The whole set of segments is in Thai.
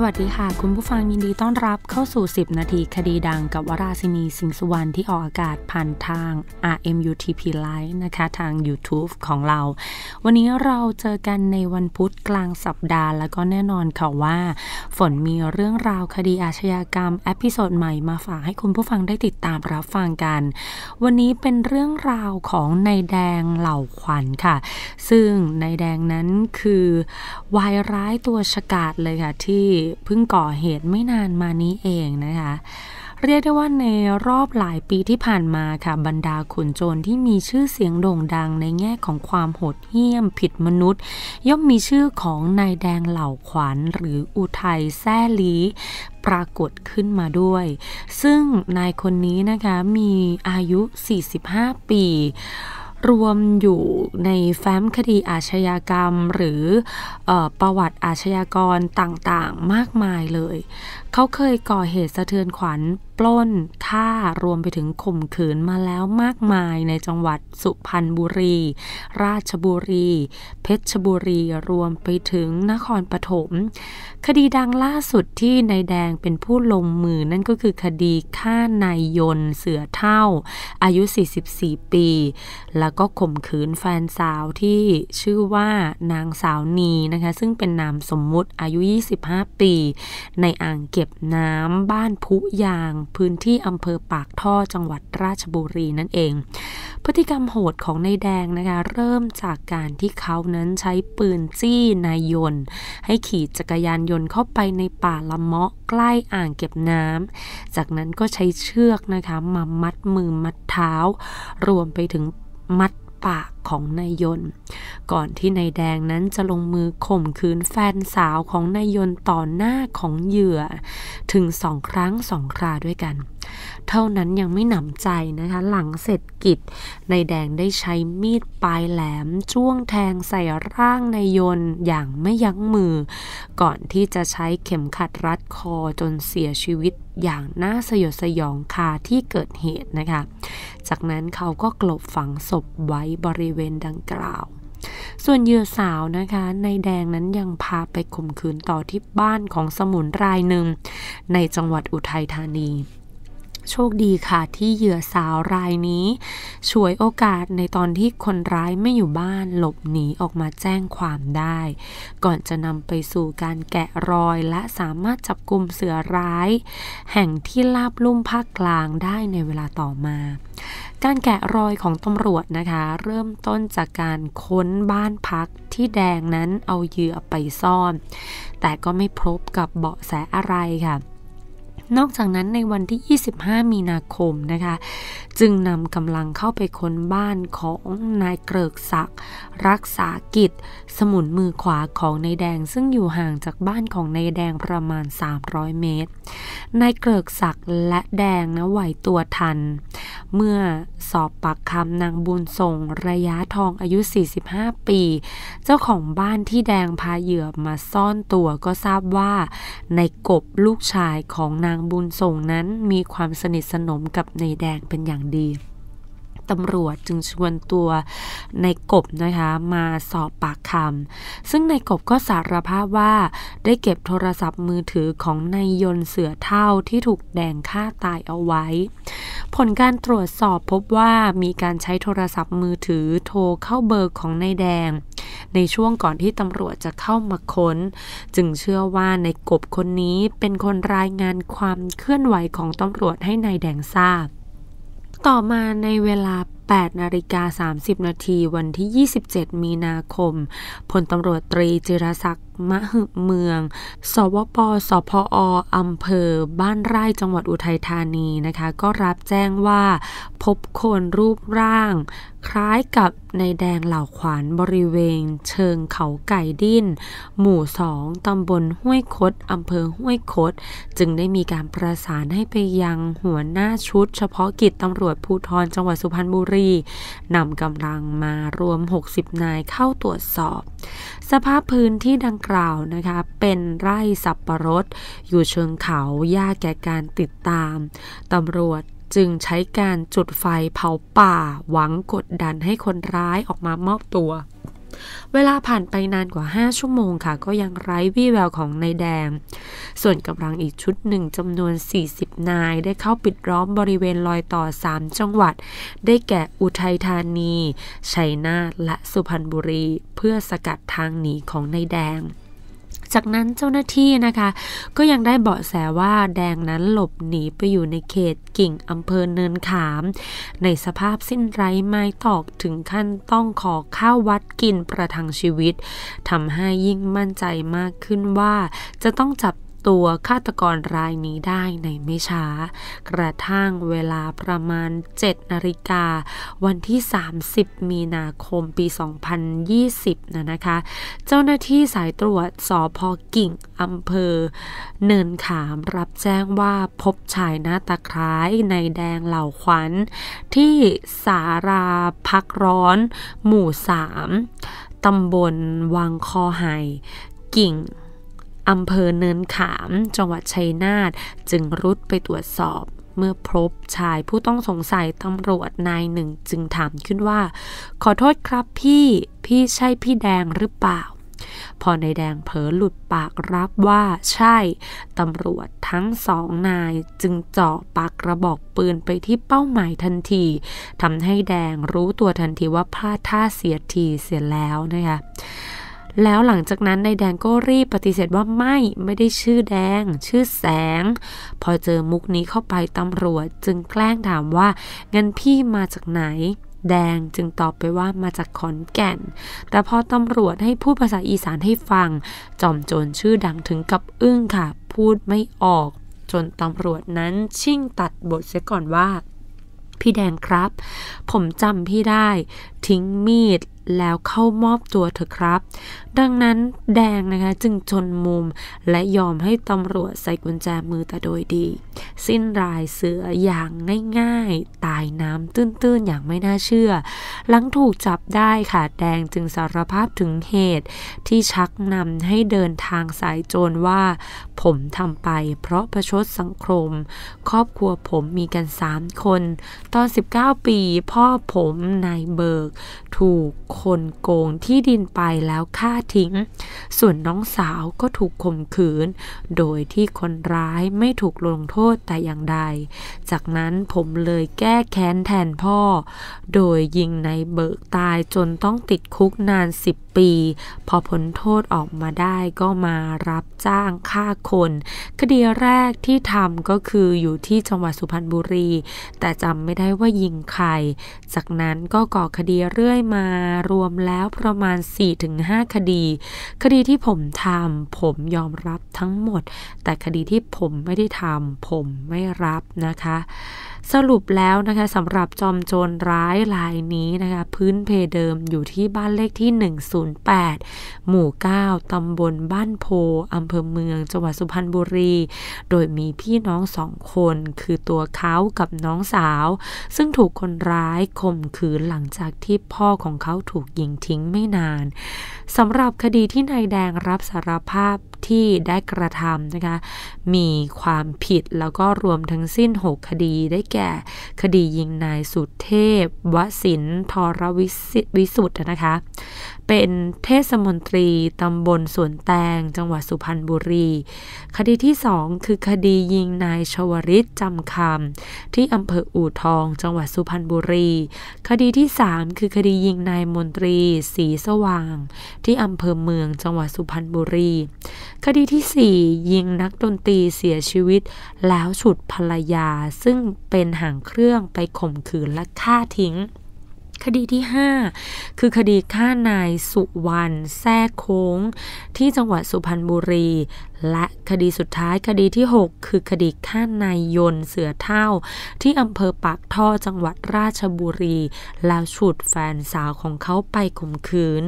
สวัสดีค่ะ คุณผู้ฟังยินดีต้อนรับเข้าสู่ 10 นาทีคดีดังกับวราศินีสิงสุวรรณที่ออกอากาศผ่านทาง RMUTP Live นะคะ ทาง YouTube ของเรา วันนี้เราเจอกันในวันพุธกลางสัปดาห์แล้วก็แน่นอนค่ะว่า ฝนมีเรื่องราวคดีอาชญากรรมอพิโซดใหม่มาฝากให้คุณผู้ฟังได้ติดตามรับฟังกัน วันนี้เป็นเรื่องราวของนายแดงเหล่าขวัญค่ะ ซึ่งนายแดงนั้นคือวายร้ายตัวฉกาจเลยค่ะที่เพิ่งก่อเหตุไม่นานมานี้เองนะคะ เรียกได้ว่าในรอบหลายปีที่ผ่านมาค่ะบรรดาขุนโจรที่มีชื่อเสียงโด่งดังในแง่ของความโหดเหี้ยมผิดมนุษย์ ย่อมมีชื่อของนายแดงเหล่าขวัญ หรืออุทัยแซ่ลีปรากฏขึ้นมาด้วย ซึ่งนายคนนี้นะคะมีอายุ 45 ปีรวมอยู่ในแฟ้มคดีอาชญากรรมหรืออประวัติอาชญากรต่างๆมากมายเลย เขาเคยก่อเหตุสะเทือนขวัญปล้นฆ่ารวมไปถึงข่มขืนมาแล้วมากมายในจังหวัดสุพรรณบุรี ราชบุรี เพชรบุรีรวมไปถึงนครปฐม คดีดังล่าสุดที่นายแดงเป็นผู้ลงมือนั่นก็คือคดีฆ่านายยนเสือเท่าอายุ 44 ปี แล้วก็ข่มขืนแฟนสาวที่ชื่อว่านางสาวนีนะคะซึ่งเป็นนามสมมุติอายุ 25 ปี ในอ่างเก็บน้ำบ้านพุยางพื้นที่อำเภอปากท่อจังหวัดราชบุรีนั่นเอง พฤติกรรมโหดของนายแดงนะคะ เริ่มจากการที่เขานั้นใช้ปืนจี้นายยนให้ขี่จักรยานยนต์เข้าไปในป่าละเมาะใกล้อ่างเก็บน้ำจากนั้นก็ใช้เชือกนะคะ มามัดมือมัดเท้า รวมไปถึงมัดปากของนายยนก่อนที่นายแดงนั้นจะลงมือข่มขืนแฟนสาวของนายยนต่อหน้าของเหยื่อ ถึงสองครั้งสองคราด้วยกันเท่านั้นยังไม่หนำใจนะคะ หลังเสร็จกิจ นายแดงได้ใช้มีดปลายแหลมจ้วงแทงใส่ร่างนายยนอย่างไม่ยั้งมือ ก่อนที่จะใช้เข็มขัดรัดคอจนเสียชีวิตอย่างน่าสยดสยองคาที่เกิดเหตุนะคะ จากนั้นเขาก็กลบฝังศพไว้บริเวณดังกล่าว ส่วนเยื่อสาวนะคะ นายแดงนั้นยังพาไปข่มขืนต่อที่บ้านของสมุนรายหนึ่ง ในจังหวัดอุทัยธานีโชคดีค่ะที่เหยื่อสาวรายนี้ ช่วยโอกาสในตอนที่คนร้ายไม่อยู่บ้านหลบหนีออกมาแจ้งความได้ ก่อนจะนำไปสู่การแกะรอยและสามารถจับกลุ่มเสือร้าย แห่งที่ลาบลุ่มภาคกลางได้ในเวลาต่อมา การแกะรอยของตำรวจนะคะ เริ่มต้นจากการค้นบ้านพักที่แดงนั้นเอาเหยื่อไปซ่อน แต่ก็ไม่พบกับเบาะแสอะไรค่ะนอกจากนั้นในวันที่ 25 มีนาคมนะคะจึงนำกำลังเข้าไปค้นบ้านของนายเกริกศักดิ์รักษากิจ สมุนมือขวาของนายแดงซึ่งอยู่ห่างจากบ้านของนายแดงประมาณ 300 เมตรนายเกริกศักดิ์และแดงนะไหวตัวทัน เมื่อสอบปากคำนางบุญทรงระยะทองอายุ 45 ปี เจ้าของบ้านที่แดงพาเหยื่อมาซ่อนตัวก็ทราบว่าในกบลูกชายของนางบุญทรงนั้นมีความสนิทสนมกับนายแดงเป็นอย่างดีตำรวจจึงชวนตัวในกบนะคะมาสอบปากคำ ซึ่งในกบก็สารภาพว่าได้เก็บโทรศัพท์มือถือของนายยนเสือเท่าที่ถูกแดงฆ่าตายเอาไว้ ผลการตรวจสอบพบว่ามีการใช้โทรศัพท์มือถือโทรเข้าเบอร์ของนายแดง ในช่วงก่อนที่ตำรวจจะเข้ามาค้น จึงเชื่อว่าในกบคนนี้เป็นคนรายงานความเคลื่อนไหวของตำรวจให้นายแดงทราบต่อมาในเวลา8นาฬิกา30 นาทีวันที่ 27 มีนาคมพลตำรวจตรีจิรศักดิ์มะหึเมือง สวปสพออำเภอบ้านไร่จังหวัดอุทัยธานีนะคะก็รับแจ้งว่าพบคนรูปร่าง คล้ายกับในแดงเหล่าขวานบริเวณ เชิงเขาไก่ดิ้นหมู่สองตำบลห้วยคดอำเภอห้วยคดจึงได้มีการประสานให้ไปยังหัวหน้าชุดเฉพาะกิจตำรวจภูธรจังหวัดสุพรรณบุรีีนำกำลังมารวม 60 นายเข้าตรวจสอบ สภาพพื้นที่ดังกล่าวนะคะ เป็นไร่สับปะรดอยู่เชิงเขา ยากแก่การติดตามตำรวจจึงใช้การจุดไฟเผาป่า หวังกดดันให้คนร้ายออกมามอบตัวเวลาผ่านไปนานกว่า 5 ชั่วโมงค่ะก็ยังไร้วี่แววของนายแดง ส่วนกำลังอีกชุดหนึ่งจำนวน 40 นายได้เข้าปิดล้อมบริเวณรอยต่อ 3 จังหวัด ได้แก่อุทัยธานี ชัยนาทและสุพรรณบุรี เพื่อสกัดทางหนีของนายแดงจากนั้นเจ้าหน้าที่นะคะก็ยังได้เบาะแสว่าแดงนั้นหลบหนีไปอยู่ในเขตกิ่งอำเภอเนินขาม ในสภาพสิ้นไร้ไม้ตอกถึงขั้นต้องขอข้าววัดกินประทังชีวิตทำให้ยิ่งมั่นใจมากขึ้นว่าจะต้องจับตัวฆาตกรรายนี้ได้ในไม่ช้า กระทั่ง เวลาประมาณ 7 นาฬิกา วันที่ 30 มีนาคมปี 2020นะนะคะ เจ้าหน้าที่สายตรวจสอพอกิ่ง อำเภอเนินขามรับแจ้งว่าพบ ชายหน้าตาคล้ายในแดงเหล่าขวัญที่สาราพัก ร้อน หมู่ 3ตำบลวังคอไห่กิ่งอำเภอเนินขาม จังหวัดชัยนาทจึงรุดไปตรวจสอบ เมื่อพบชายผู้ต้องสงสัยตำรวจนายหนึ่งจึงถามขึ้นว่า ขอโทษครับพี่ พี่ใช่พี่แดงหรือเปล่า พอนายแดงเผลอหลุดปากรับว่าใช่ ตำรวจทั้งสองนายจึงเจาะปากกระบอกปืนไปที่เป้าหมายทันที ทำให้แดงรู้ตัวทันทีว่าพลาดท่าเสียทีเสียแล้วนะคะแล้วหลังจากนั้นนายแดงก็รีบปฏิเสธว่าไม่ไม่ได้ชื่อแดง ชื่อแสง พอเจอมุกนี้เข้าไปตำรวจจึงแกล้งถามว่า เงินพี่มาจากไหน แดงจึงตอบไปว่ามาจากขอนแก่น แต่พอตำรวจให้พูดภาษาอีสานให้ฟังจอมโจรชื่อดังถึงกับอึ้งค่ะ พูดไม่ออก จนตำรวจนั้นชิ่งตัดบทเสียก่อนว่า พี่แดงครับ ผมจำพี่ได้ ทิ้งมีดแล้วเข้ามอบตัวเถอะครับดังนั้นแดงนะคะจึงชนมุมและยอมให้ตำรวจใส่กุญแจมือแต่โดยดี สิ้นรายเสืออย่างง่ายๆตายน้ำตื้นๆอย่างไม่น่าเชื่อ หลังถูกจับได้ค่ะแดงจึงสารภาพถึงเหตุที่ชักนำให้เดินทางสายโจรว่าผมทำไปเพราะประชดสังคม ครอบครัวผมมีกันสามคนตอน 19 ปีพ่อผมนายเบิกถูกคนโกงที่ดินไปแล้วฆ่าทิ้งส่วนน้องสาวก็ถูกข่มขืน โดยที่คนร้ายไม่ถูกลงโทษแต่อย่างใด จากนั้นผมเลยแก้แค้นแทนพ่อ โดยยิงในเบิกตายจนต้องติดคุกนานสิบีพอพ้นโทษออกมาได้ก็มารับจ้างฆ่าคน คดีแรกที่ทำก็คืออยู่ที่จังหวัดสุพรรณบุรี แต่จำไม่ได้ว่ายิงใคร จากนั้นก็ก่อคดีเรื่อยมารวมแล้วประมาณ 4-5 คดี คดีที่ผมทำผมยอมรับทั้งหมด แต่คดีที่ผมไม่ได้ทำผมไม่รับนะคะสรุปแล้วนะคะสำหรับจอมโจรร้ายรายนี้นะคะพื้นเพเดิมอยู่ที่บ้านเลขที่ 108 หมู่ 9ตำบลบ้านโพอำเภอเมือง จังหวัดสุพรรณบุรี โดยมีพี่น้องสองคนคือตัวเขากับน้องสาว ซึ่งถูกคนร้ายข่มขืนหลังจากที่พ่อของเขาถูกยิงทิ้งไม่นานสำหรับคดีที่นายแดงรับสารภาพที่ได้กระทำนะคะ มีความผิดแล้วก็รวมทั้งสิ้น 6 คดีได้แก่ คดียิงนายสุเทพวสินทรวิสุทธ์นะคะ เป็นเทศมนตรีตำบลสวนแตงจังหวัดสุพรรณบุรี คดีที่ 2 คือคดียิงนายชวริตจำคำที่อำเภออู่ทองจังหวัดสุพรรณบุรี คดีที่ 3 คือคดียิงนายมนตรี สีสว่าง ที่อำเภอเมือง จังหวัดสุพรรณบุรีคดีที่ 4 ยิงนักดนตรีเสียชีวิตแล้วฉุดภรรยา ซึ่งเป็นหางเครื่องไปข่มขืนและฆ่าทิ้ง คดีที่ 5 คือคดีฆ่านายสุวรรณแท้โค้ง ที่จังหวัดสุพรรณบุรีและคดีสุดท้ายคดีที่ 6 คือคดีฆ่านายยนเสือเท่า ที่อำเภอปากท่อจังหวัดราชบุรี แล้วฉุดแฟนสาวของเขาไปข่มขืน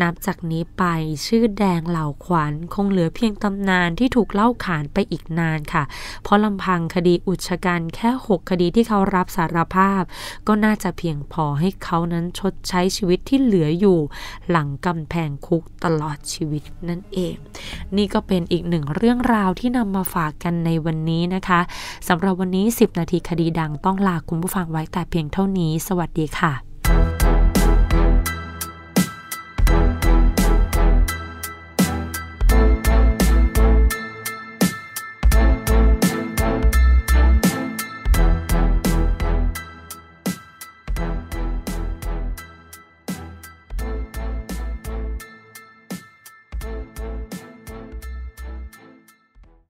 นับจากนี้ไปชื่อแดงเหล่าขวัญคงเหลือเพียงตำนานที่ถูกเล่าขานไปอีกนานค่ะ เพราะลำพังคดีอุชกันแค่ 6 คดีที่เขารับสารภาพ ก็น่าจะเพียงพอให้เขานั้นชดใช้ชีวิตที่เหลืออยู่ หลังกำแพงคุกตลอดชีวิตนั่นเอง นี่ก็เป็นอีกหนึ่งเรื่องราวที่นำมาฝากกันในวันนี้นะคะสำหรับวันนี้ 10 นาทีคดีดังต้องลาคุณผู้ฟังไว้แต่เพียงเท่านี้ สวัสดีค่ะ